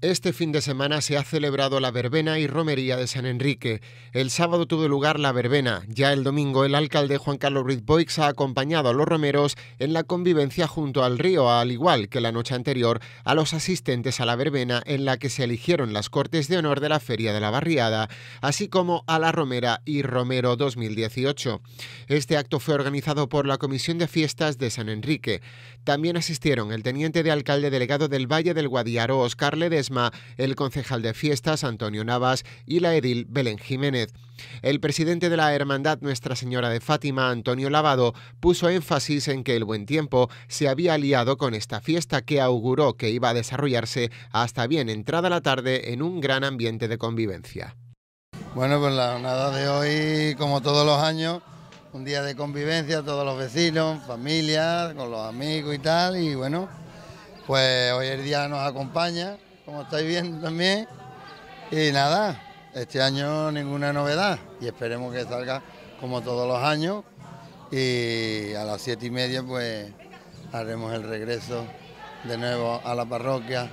Este fin de semana se ha celebrado la verbena y romería de San Enrique. El sábado tuvo lugar la verbena. Ya el domingo el alcalde Juan Carlos Ruiz Boix ha acompañado a los romeros en la convivencia junto al río, al igual que la noche anterior a los asistentes a la verbena en la que se eligieron las cortes de honor de la Feria de la Barriada, así como a la Romera y Romero 2018. Este acto fue organizado por la Comisión de Fiestas de San Enrique. También asistieron el teniente de alcalde delegado del Valle del Guadiaro, Oscar Ledes, el concejal de fiestas Antonio Navas y la edil Belén Jiménez. El presidente de la Hermandad Nuestra Señora de Fátima, Antonio Lavado, puso énfasis en que el buen tiempo se había aliado con esta fiesta que auguró que iba a desarrollarse hasta bien entrada la tarde en un gran ambiente de convivencia. Bueno, pues la jornada de hoy, como todos los años, un día de convivencia, todos los vecinos, familias, con los amigos y tal, y bueno, pues hoy el día nos acompaña, como estáis viendo también. Y nada, este año ninguna novedad y esperemos que salga como todos los años. Y a las siete y media pues haremos el regreso de nuevo a la parroquia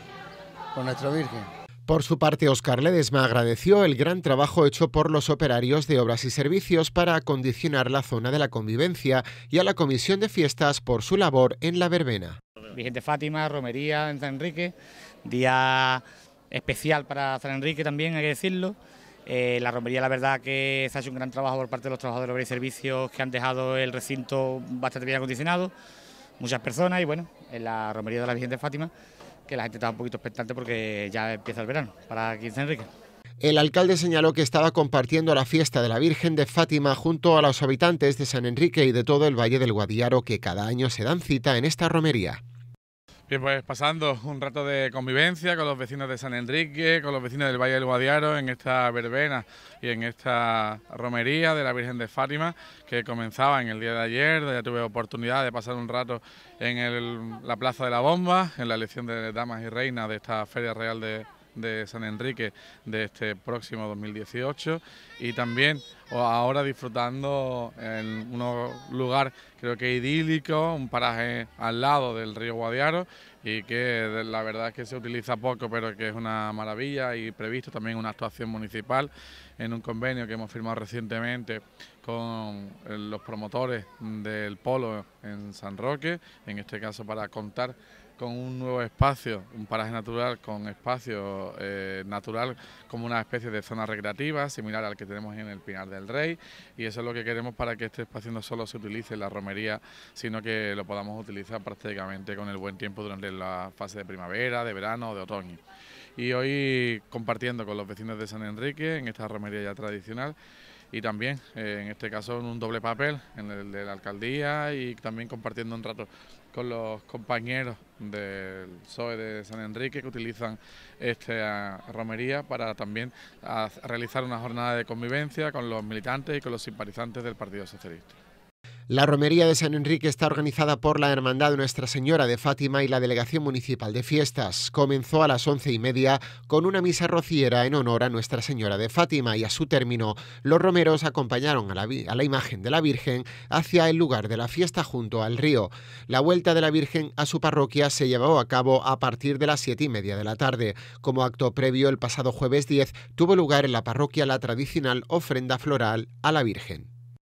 con nuestra Virgen. Por su parte, Oscar Ledesma agradeció el gran trabajo hecho por los operarios de obras y servicios para acondicionar la zona de la convivencia y a la comisión de fiestas por su labor en la verbena. de Fátima, Romería, San Enrique, Día especial para San Enrique también, hay que decirlo. Eh, la romería, la verdad, que se ha hecho un gran trabajo por parte de los trabajadores de y servicios que han dejado el recinto bastante bien acondicionado, muchas personas, y bueno, en la romería de la Virgen de Fátima, que la gente está un poquito expectante porque ya empieza el verano para aquí San Enrique. El alcalde señaló que estaba compartiendo la fiesta de la Virgen de Fátima junto a los habitantes de San Enrique y de todo el Valle del Guadiaro que cada año se dan cita en esta romería. Bien, pues pasando un rato de convivencia con los vecinos de San Enrique, con los vecinos del Valle del Guadiaro, en esta verbena y en esta romería de la Virgen de Fátima, que comenzaba en el día de ayer. Ya tuve oportunidad de pasar un rato en la Plaza de la Bomba, en la elección de damas y reinas de esta Feria Real de, de San Enrique de este próximo 2018 y también ahora disfrutando en un lugar creo que idílico, un paraje al lado del río Guadiaro y que la verdad es que se utiliza poco pero que es una maravilla y previsto también una actuación municipal en un convenio que hemos firmado recientemente con eh, los promotores del polo en San Roque, en este caso para contar con un nuevo espacio, un paraje natural con espacio eh, natural como una especie de zona recreativa similar al que tenemos en el Pinar del Rey y eso es lo que queremos para que este espacio no solo se utilice en la romería, sino que lo podamos utilizar prácticamente con el buen tiempo durante la fase de primavera, de verano o de otoño. Y hoy compartiendo con los vecinos de San Enrique en esta romería ya tradicional, y también, eh, en este caso, en un doble papel, en el de la alcaldía y también compartiendo un rato con los compañeros del PSOE de San Enrique que utilizan esta romería para también realizar una jornada de convivencia con los militantes y con los simpatizantes del Partido Socialista. La romería de San Enrique está organizada por la Hermandad de Nuestra Señora de Fátima y la Delegación Municipal de Fiestas. Comenzó a las once y media con una misa rociera en honor a Nuestra Señora de Fátima y a su término los romeros acompañaron a la, imagen de la Virgen hacia el lugar de la fiesta junto al río. La vuelta de la Virgen a su parroquia se llevó a cabo a partir de las siete y media de la tarde. Como acto previo, el pasado jueves 10 tuvo lugar en la parroquia la tradicional ofrenda floral a la Virgen.